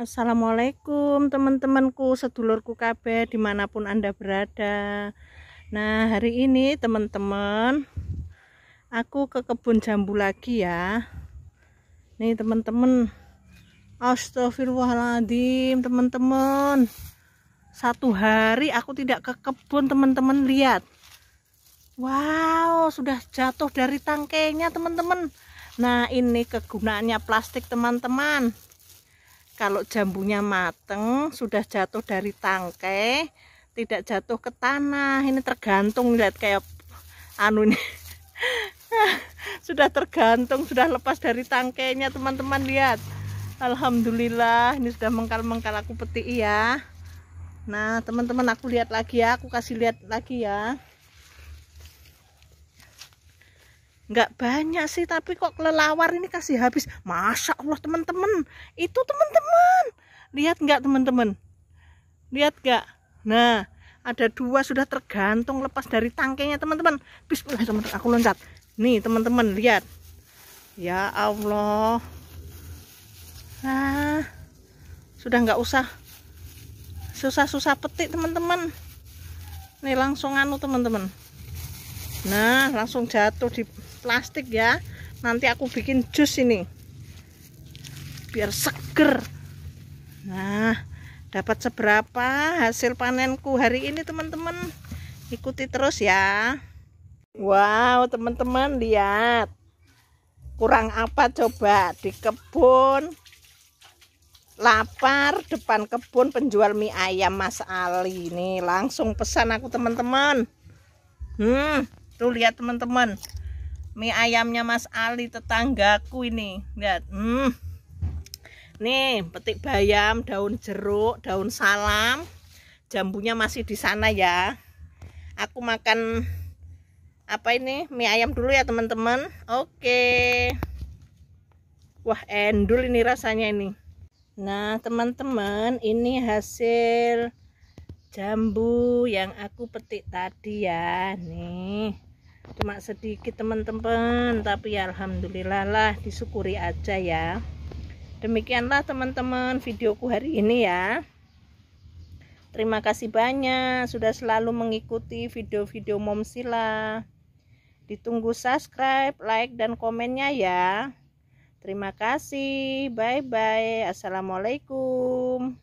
Assalamualaikum teman-temanku sedulurku KB dimanapun anda berada nah hari ini teman-teman aku ke kebun jambu lagi ya nih teman-teman Astagfirullahaladzim teman-teman satu hari aku tidak ke kebun teman-teman lihat wow sudah jatuh dari tangkainya teman-teman nah ini kegunaannya plastik teman-teman kalau jambunya mateng sudah jatuh dari tangkai tidak jatuh ke tanah ini tergantung lihat kayak anu ini sudah tergantung sudah lepas dari tangkainya teman-teman lihat Alhamdulillah ini sudah mengkal-mengkal aku peti ya nah teman-teman aku lihat lagi ya aku kasih lihat lagi ya nggak banyak sih tapi kok kelelawar ini kasih habis masa allah teman-teman itu teman-teman lihat nggak teman-teman lihat nggak nah ada dua sudah tergantung lepas dari tangkainya teman-teman bismillah eh, teman aku loncat nih teman-teman lihat ya allah nah sudah nggak usah susah-susah petik teman-teman nih langsung anu teman-teman nah langsung jatuh di plastik ya nanti aku bikin jus ini biar seger nah dapat seberapa hasil panenku hari ini teman-teman ikuti terus ya wow teman-teman lihat kurang apa coba di kebun lapar depan kebun penjual mie ayam Mas Ali ini langsung pesan aku teman-teman hmm tuh lihat teman-teman mie ayamnya Mas Ali tetanggaku ini lihat hmm. nih petik bayam daun jeruk daun salam jambunya masih di sana ya aku makan apa ini mie ayam dulu ya teman-teman oke wah endul ini rasanya ini nah teman-teman ini hasil jambu yang aku petik tadi ya nih cuma sedikit teman-teman tapi ya, alhamdulillah lah disyukuri aja ya demikianlah teman-teman videoku hari ini ya terima kasih banyak sudah selalu mengikuti video-video mom sila ditunggu subscribe like dan komennya ya terima kasih bye bye assalamualaikum